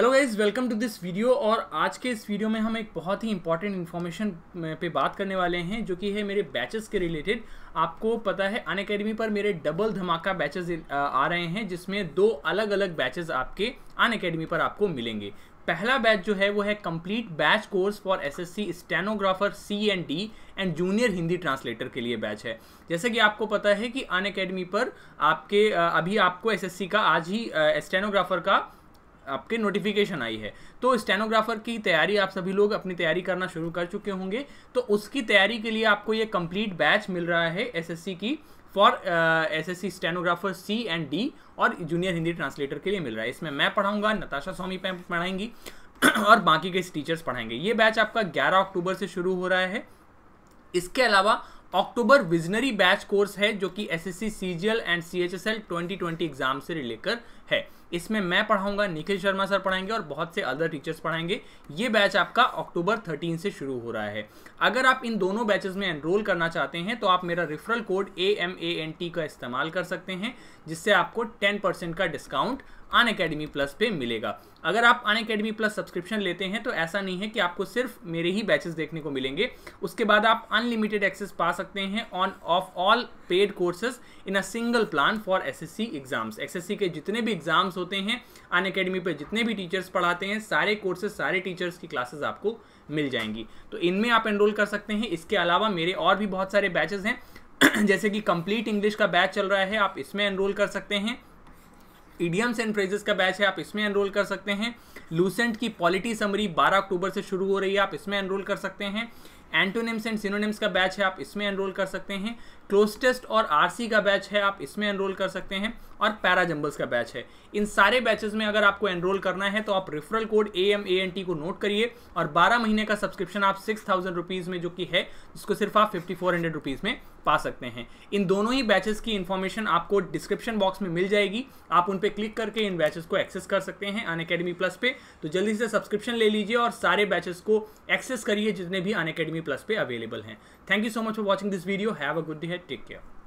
hello guys welcome to this video और आज के इस वीडियो में हम एक बहुत ही इंपॉर्टेंट इन्फॉर्मेशन पे बात करने वाले हैं जो कि है मेरे बैचेस के रिलेटेड आपको पता है अन अकेडमी पर मेरे डबल धमाका बैचेस आ रहे हैं जिसमें दो अलग अलग बैचेस आपके अन अकेडमी पर आपको मिलेंगे पहला बैच जो है वो है complete batch course for SSC stenographer C and D and junior Hindi translator के लिए बैच है जैसे कि आपको पता है कि अन अकेडमी पर आपके अभी आपको एसएससी का आज ही स्टेनोग्राफर का आपके नोटिफिकेशन आई है तो स्टेनोग्राफर की तैयारी आप सभी लोग अपनी तैयारी करना शुरू कर चुके होंगे तो उसकी तैयारी के लिए आपको ये कंप्लीट बैच मिल रहा है एसएससी की for S S C stenographer C and D और जूनियर हिंदी ट्रांसलेटर के लिए मिल रहा है इसमें मैं पढ़ाऊंगा नताशा स्वामी पढ़ाएंगी और बाकी के टीचर्स पढ़ाएंगे ये बैच आपका 11 अक्टूबर से शुरू हो रहा है इसके अलावा अक्टूबर विजनरी बैच कोर्स है जो कि S S C C G L and C H S L twenty twenty exam से रिलेकर है इसमें मैं पढ़ाऊंगा निखिल शर्मा सर पढ़ाएंगे और बहुत से अदर टीचर्स पढ़ाएंगे ये बैच आपका अक्टूबर थर्टीन से शुरू हो रहा है अगर आप इन दोनों बैचेस में एनरोल करना चाहते हैं तो आप मेरा referral code A M A N T का इस्तेमाल कर सकते हैं जिससे आपको टेन परसेंट का डिस्काउंट अन अकेडमी प्लस पे मिलेगा अगर आप अन अकेडमी प्लस सब्सक्रिप्शन लेते हैं तो ऐसा नहीं है कि आपको सिर्फ मेरे ही बैचेस देखने को मिलेंगे उसके बाद आप अनलिमिटेड एक्सेस पा सकते हैं on of all paid courses in a single plan for SSC exams SSC के जितने भी एग्जाम्स होते हैं अन अकेडमी पर जितने भी टीचर्स पढ़ाते हैं सारे कोर्सेज सारे टीचर्स की क्लासेस आपको मिल जाएंगी तो इनमें आप एनरोल कर सकते हैं इसके अलावा मेरे और भी बहुत सारे बैचेज हैं जैसे कि कंप्लीट इंग्लिश का बैच चल रहा है आप इसमें एनरोल कर सकते हैं ईडीएम्स एंड फ्रेजेस का बैच है आप इसमें एनरोल कर सकते हैं लूसेंट की पॉलिटी समरी 12 अक्टूबर से शुरू हो रही है आप इसमें एनरोल कर सकते हैं एंटोनिम्स एंड सिनोनिम्स का बैच है आप इसमें एनरोल कर सकते हैं क्लोज टेस्ट और आरसी का बैच है आप इसमें एनरोल कर सकते हैं और पैराजम्बल्स का बैच है इन सारे बैचेस में अगर आपको एनरोल करना है तो आप referral code A M A N T को नोट करिए और 12 महीने का सब्सक्रिप्शन आप सिक्स थाउजेंड रुपीज़ में जो कि है जिसको सिर्फ आप फिफ्टी फोर हंड्रेड रुपीज़ में पा सकते हैं इन दोनों ही बैचेस की इन्फॉर्मेशन आपको डिस्क्रिप्शन बॉक्स में मिल जाएगी आप उन पर क्लिक करके इन बैचेस को एक्सेस कर सकते हैं अन अकेडमी प्लस पे तो जल्दी से सब्सक्रिप्शन ले लीजिए और सारे बैचेस को एक्सेस करिए जितने भी अन अकेडमी प्लस पे अवेलेबल हैं thank you so much for watching this video have a good day take care